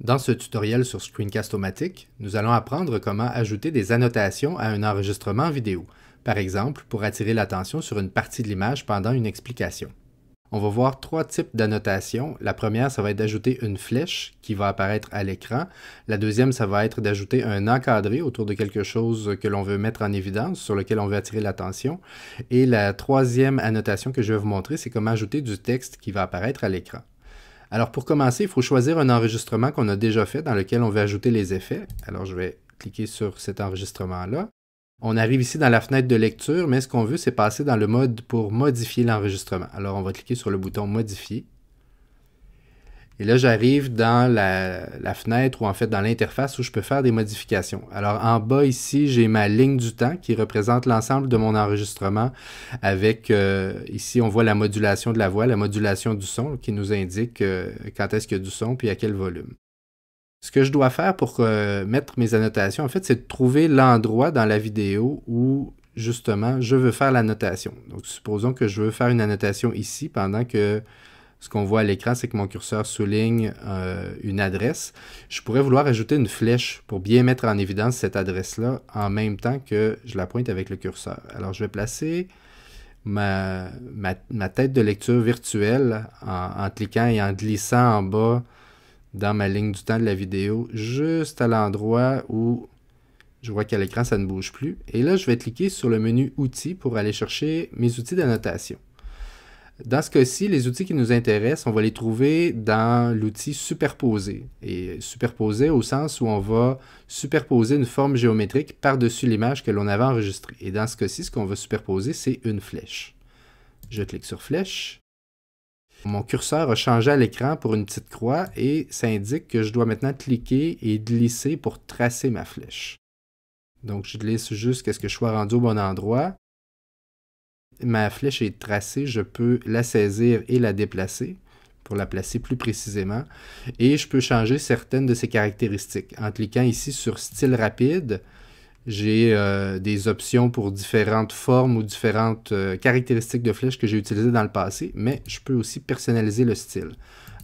Dans ce tutoriel sur Screencast-O-Matic, nous allons apprendre comment ajouter des annotations à un enregistrement vidéo, par exemple pour attirer l'attention sur une partie de l'image pendant une explication. On va voir trois types d'annotations. La première, ça va être d'ajouter une flèche qui va apparaître à l'écran. La deuxième, ça va être d'ajouter un encadré autour de quelque chose que l'on veut mettre en évidence, sur lequel on veut attirer l'attention. Et la troisième annotation que je vais vous montrer, c'est comment ajouter du texte qui va apparaître à l'écran. Alors pour commencer, il faut choisir un enregistrement qu'on a déjà fait dans lequel on veut ajouter les effets. Alors je vais cliquer sur cet enregistrement-là. On arrive ici dans la fenêtre de lecture, mais ce qu'on veut, c'est passer dans le mode pour modifier l'enregistrement. Alors on va cliquer sur le bouton Modifier et là, j'arrive dans la, fenêtre ou en fait dans l'interface où je peux faire des modifications. Alors en bas ici, j'ai ma ligne du temps qui représente l'ensemble de mon enregistrement avec, euh, ici on voit la modulation de la voix, la modulation du son qui nous indique euh, quand est-ce qu'il y a du son puis à quel volume. Ce que je dois faire pour euh, mettre mes annotations, en fait, c'est de trouver l'endroit dans la vidéo où justement je veux faire l'annotation. Donc supposons que je veux faire une annotation ici pendant que ce qu'on voit à l'écran, c'est que mon curseur souligne euh, une adresse. Je pourrais vouloir ajouter une flèche pour bien mettre en évidence cette adresse-là en même temps que je la pointe avec le curseur. Alors, je vais placer ma, ma, tête de lecture virtuelle en, en, cliquant et en glissant en bas dans ma ligne du temps de la vidéo, juste à l'endroit où je vois qu'à l'écran, ça ne bouge plus. Et là, je vais cliquer sur le menu Outils pour aller chercher mes outils d'annotation. Dans ce cas-ci, les outils qui nous intéressent, on va les trouver dans l'outil Superposer ». Et Superposer » au sens où on va superposer une forme géométrique par-dessus l'image que l'on avait enregistrée. Et dans ce cas-ci, ce qu'on va superposer, c'est une flèche. Je clique sur flèche. Mon curseur a changé à l'écran pour une petite croix et ça indique que je dois maintenant cliquer et glisser pour tracer ma flèche. Donc je glisse jusqu'à ce que je sois rendu au bon endroit ma flèche est tracée, je peux la saisir et la déplacer pour la placer plus précisément. Et je peux changer certaines de ses caractéristiques. En cliquant ici sur style rapide, j'ai euh, des options pour différentes formes ou différentes euh, caractéristiques de flèche que j'ai utilisées dans le passé, mais je peux aussi personnaliser le style.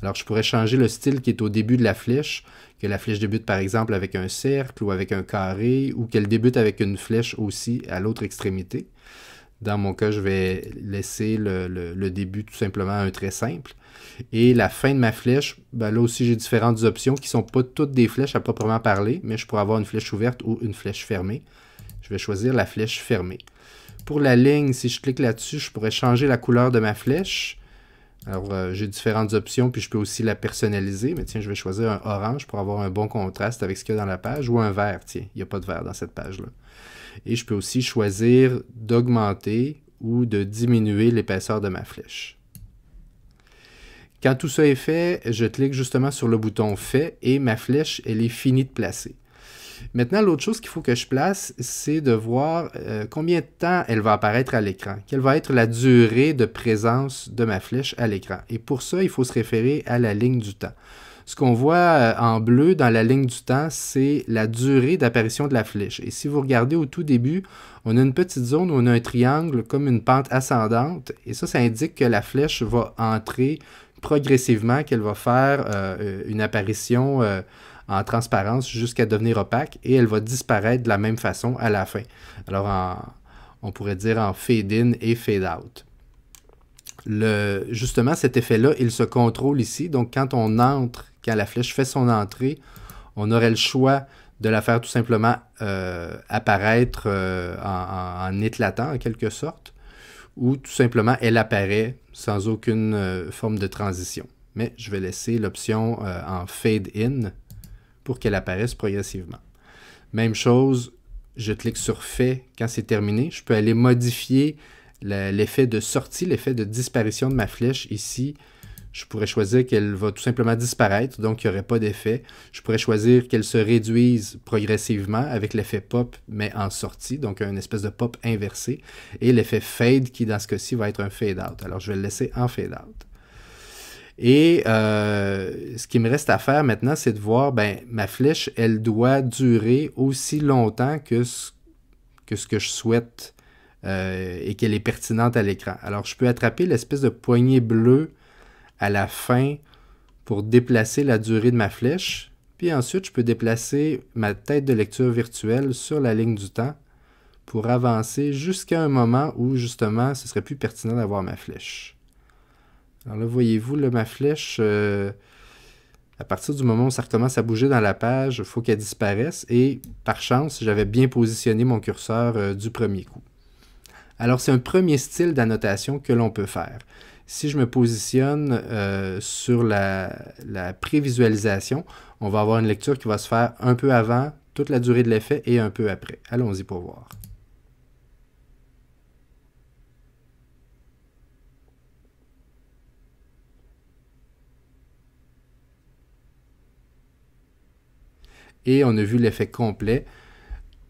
Alors, je pourrais changer le style qui est au début de la flèche, que la flèche débute par exemple avec un cercle ou avec un carré, ou qu'elle débute avec une flèche aussi à l'autre extrémité. Dans mon cas, je vais laisser le, début tout simplement un trait simple. Et la fin de ma flèche, ben là aussi j'ai différentes options qui ne sont pas toutes des flèches à proprement parler, mais je pourrais avoir une flèche ouverte ou une flèche fermée. Je vais choisir la flèche fermée. Pour la ligne, si je clique là-dessus, je pourrais changer la couleur de ma flèche. Alors euh, j'ai différentes options, puis je peux aussi la personnaliser. Mais tiens, je vais choisir un orange pour avoir un bon contraste avec ce qu'il y a dans la page, ou un vert, tiens, il n'y a pas de vert dans cette page-là et je peux aussi choisir d'augmenter ou de diminuer l'épaisseur de ma flèche. Quand tout ça est fait, je clique justement sur le bouton fait et ma flèche, elle est finie de placer. Maintenant, l'autre chose qu'il faut que je place, c'est de voir euh, combien de temps elle va apparaître à l'écran, quelle va être la durée de présence de ma flèche à l'écran. Et pour ça, il faut se référer à la ligne du temps. Ce qu'on voit euh, en bleu dans la ligne du temps, c'est la durée d'apparition de la flèche. Et si vous regardez au tout début, on a une petite zone où on a un triangle comme une pente ascendante. Et ça, ça indique que la flèche va entrer progressivement, qu'elle va faire euh, euh, une apparition en transparence jusqu'à devenir opaque et elle va disparaître de la même façon à la fin. Alors, on pourrait dire en fade-in et fade-out. Le, justement, cet effet-là, il se contrôle ici. Donc, quand on entre quand la flèche fait son entrée, on aurait le choix de la faire tout simplement euh, apparaître euh, en, éclatant en quelque sorte, ou tout simplement elle apparaît sans aucune euh, forme de transition. Mais je vais laisser l'option en fade in pour qu'elle apparaisse progressivement. Même chose, je clique sur fait quand c'est terminé. Je peux aller modifier l'effet de sortie, l'effet de disparition de ma flèche ici je pourrais choisir qu'elle va tout simplement disparaître, donc il n'y aurait pas d'effet. Je pourrais choisir qu'elle se réduise progressivement avec l'effet pop, mais en sortie, donc une espèce de pop inversé, et l'effet fade qui, dans ce cas-ci, va être un fade out. Alors je vais le laisser en fade out. Et euh, ce qui me reste à faire maintenant, c'est de voir, ben, ma flèche, elle doit durer aussi longtemps que ce que, ce que je souhaite euh, et qu'elle est pertinente à l'écran. Alors, je peux attraper l'espèce de poignée bleue à la fin pour déplacer la durée de ma flèche. Puis ensuite, je peux déplacer ma tête de lecture virtuelle sur la ligne du temps pour avancer jusqu'à un moment où justement ce serait plus pertinent d'avoir ma flèche. Alors là, voyez-vous, ma flèche, euh, à partir du moment où ça recommence à bouger dans la page, il faut qu'elle disparaisse. Et par chance, j'avais bien positionné mon curseur euh, du premier coup. Alors c'est un premier style d'annotation que l'on peut faire. Si je me positionne euh, sur la prévisualisation, on va avoir une lecture qui va se faire un peu avant, toute la durée de l'effet et un peu après. Allons-y pour voir. Et on a vu l'effet complet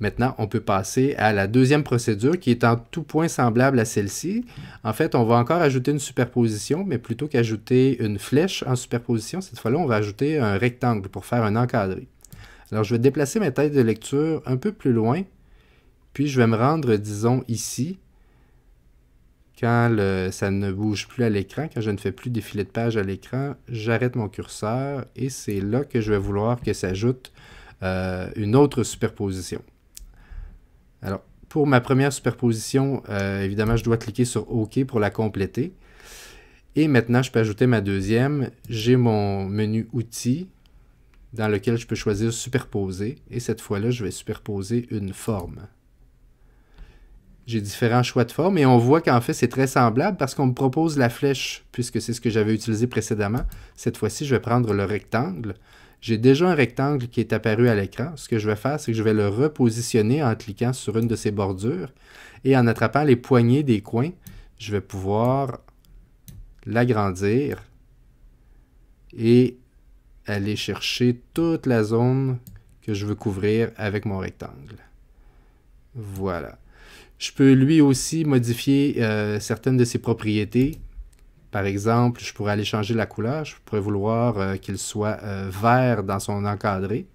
Maintenant, on peut passer à la deuxième procédure qui est en tout point semblable à celle-ci. En fait, on va encore ajouter une superposition, mais plutôt qu'ajouter une flèche en superposition, cette fois-là, on va ajouter un rectangle pour faire un encadré. Alors, je vais déplacer ma tête de lecture un peu plus loin, puis je vais me rendre, disons, ici, quand ça ne bouge plus à l'écran, quand je ne fais plus défiler de page à l'écran, j'arrête mon curseur et c'est là que je vais vouloir que s'ajoute euh, une autre superposition. Alors, pour ma première superposition, euh, évidemment, je dois cliquer sur OK pour la compléter. Et maintenant, je peux ajouter ma deuxième. J'ai mon menu Outils dans lequel je peux choisir Superposer. Et cette fois-là, je vais superposer une forme. J'ai différents choix de formes et on voit qu'en fait, c'est très semblable parce qu'on me propose la flèche, puisque c'est ce que j'avais utilisé précédemment. Cette fois-ci, je vais prendre le rectangle j'ai déjà un rectangle qui est apparu à l'écran. Ce que je vais faire, c'est que je vais le repositionner en cliquant sur une de ses bordures et en attrapant les poignées des coins, je vais pouvoir l'agrandir et aller chercher toute la zone que je veux couvrir avec mon rectangle. Voilà. Je peux lui aussi modifier euh, certaines de ses propriétés. Par exemple, je pourrais aller changer la couleur. Je pourrais vouloir euh, qu'il soit euh, vert dans son encadré.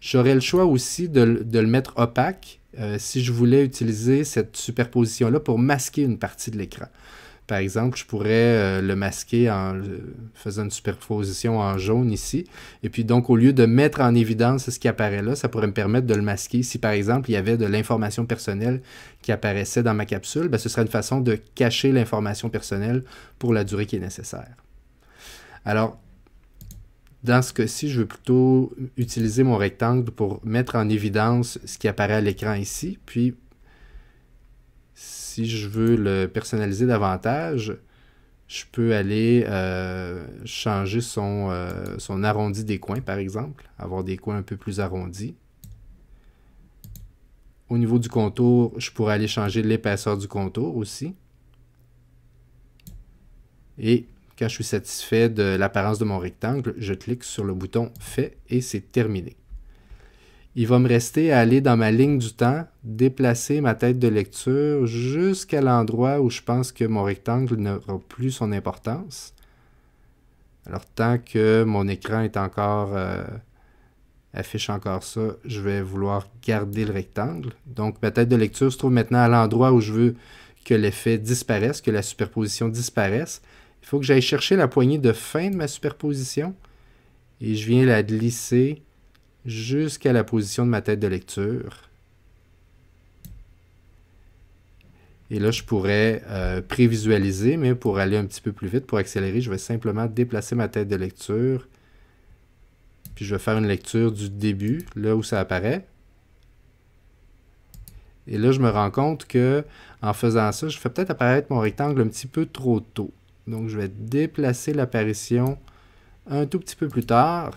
J'aurais le choix aussi de, le mettre opaque euh, si je voulais utiliser cette superposition-là pour masquer une partie de l'écran. Par exemple, je pourrais euh, le masquer en euh, faisant une superposition en jaune ici. Et puis donc, au lieu de mettre en évidence ce qui apparaît là, ça pourrait me permettre de le masquer. Si par exemple, il y avait de l'information personnelle qui apparaissait dans ma capsule, ben, ce serait une façon de cacher l'information personnelle pour la durée qui est nécessaire. Alors, dans ce cas-ci, je veux plutôt utiliser mon rectangle pour mettre en évidence ce qui apparaît à l'écran ici, puis si je veux le personnaliser davantage, je peux aller euh, changer son, euh, son arrondi des coins, par exemple, avoir des coins un peu plus arrondis. Au niveau du contour, je pourrais aller changer l'épaisseur du contour aussi. Et quand je suis satisfait de l'apparence de mon rectangle, je clique sur le bouton « Fait » et c'est terminé. Il va me rester à aller dans ma ligne du temps, déplacer ma tête de lecture jusqu'à l'endroit où je pense que mon rectangle n'aura plus son importance. Alors tant que mon écran est encore euh, affiche encore ça, je vais vouloir garder le rectangle. Donc ma tête de lecture se trouve maintenant à l'endroit où je veux que l'effet disparaisse, que la superposition disparaisse. Il faut que j'aille chercher la poignée de fin de ma superposition et je viens la glisser jusqu'à la position de ma tête de lecture. Et là, je pourrais euh, prévisualiser, mais pour aller un petit peu plus vite, pour accélérer, je vais simplement déplacer ma tête de lecture. Puis je vais faire une lecture du début, là où ça apparaît. Et là, je me rends compte que en faisant ça, je fais peut-être apparaître mon rectangle un petit peu trop tôt. Donc, je vais déplacer l'apparition un tout petit peu plus tard.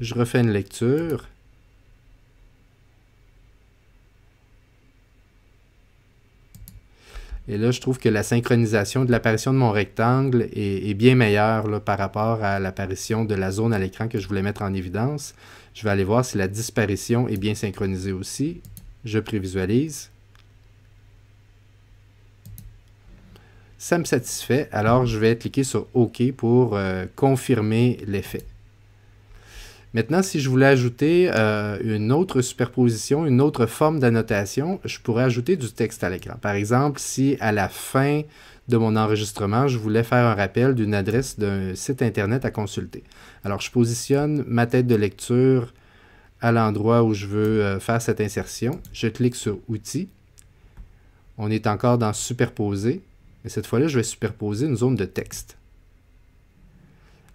Je refais une lecture. Et là, je trouve que la synchronisation de l'apparition de mon rectangle est, bien meilleure par rapport à l'apparition de la zone à l'écran que je voulais mettre en évidence. Je vais aller voir si la disparition est bien synchronisée aussi. Je prévisualise. Ça me satisfait, alors je vais cliquer sur OK pour euh, confirmer l'effet. Maintenant, si je voulais ajouter euh, une autre superposition, une autre forme d'annotation, je pourrais ajouter du texte à l'écran. Par exemple, si à la fin de mon enregistrement, je voulais faire un rappel d'une adresse d'un site Internet à consulter. Alors, je positionne ma tête de lecture à l'endroit où je veux euh, faire cette insertion. Je clique sur Outils. On est encore dans Superposer, Et cette fois-là, je vais superposer une zone de texte.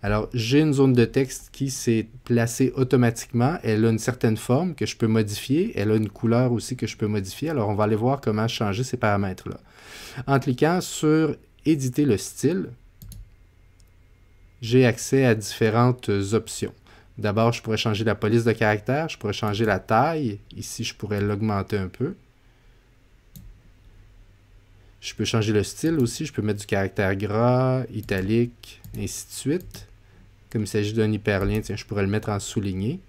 Alors, j'ai une zone de texte qui s'est placée automatiquement. Elle a une certaine forme que je peux modifier. Elle a une couleur aussi que je peux modifier. Alors, on va aller voir comment changer ces paramètres-là. En cliquant sur « Éditer le style », j'ai accès à différentes options. D'abord, je pourrais changer la police de caractère. Je pourrais changer la taille. Ici, je pourrais l'augmenter un peu. Je peux changer le style aussi. Je peux mettre du caractère gras, italique, ainsi de suite. Comme il s'agit d'un hyperlien, tiens, je pourrais le mettre en souligné.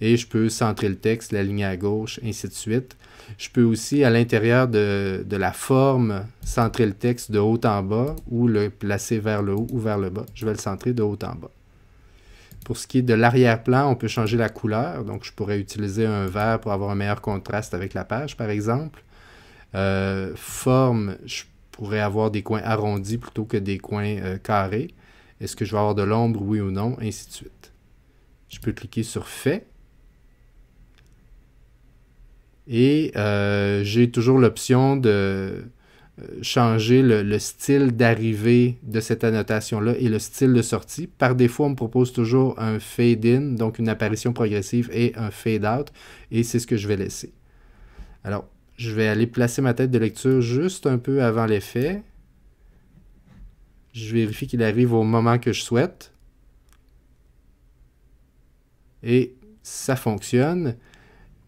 Et je peux centrer le texte, la ligne à gauche, ainsi de suite. Je peux aussi, à l'intérieur de, la forme, centrer le texte de haut en bas ou le placer vers le haut ou vers le bas. Je vais le centrer de haut en bas. Pour ce qui est de l'arrière-plan, on peut changer la couleur. Donc, je pourrais utiliser un vert pour avoir un meilleur contraste avec la page, par exemple. Euh, forme, je pourrais avoir des coins arrondis plutôt que des coins euh, carrés. Est-ce que je vais avoir de l'ombre, oui ou non, ainsi de suite. Je peux cliquer sur Fait. Et euh, j'ai toujours l'option de euh, changer le, le style d'arrivée de cette annotation-là et le style de sortie. Par défaut, on me propose toujours un fade-in, donc une apparition progressive et un fade-out, et c'est ce que je vais laisser. Alors, je vais aller placer ma tête de lecture juste un peu avant l'effet. Je vérifie qu'il arrive au moment que je souhaite. Et ça fonctionne.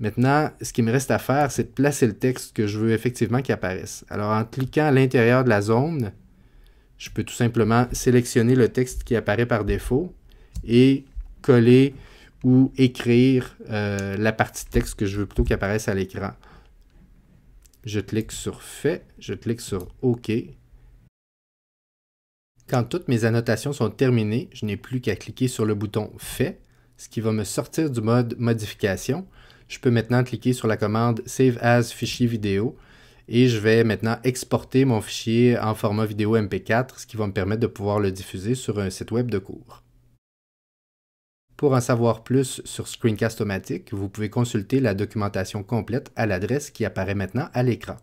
Maintenant, ce qui me reste à faire, c'est de placer le texte que je veux effectivement qu'il apparaisse. Alors, en cliquant à l'intérieur de la zone, je peux tout simplement sélectionner le texte qui apparaît par défaut et coller ou écrire euh, la partie texte que je veux plutôt qu'apparaisse à l'écran. Je clique sur « Fait », je clique sur « OK ». Quand toutes mes annotations sont terminées, je n'ai plus qu'à cliquer sur le bouton Fait, ce qui va me sortir du mode Modification. Je peux maintenant cliquer sur la commande Save as fichier vidéo et je vais maintenant exporter mon fichier en format vidéo MP4, ce qui va me permettre de pouvoir le diffuser sur un site web de cours. Pour en savoir plus sur screencast o vous pouvez consulter la documentation complète à l'adresse qui apparaît maintenant à l'écran.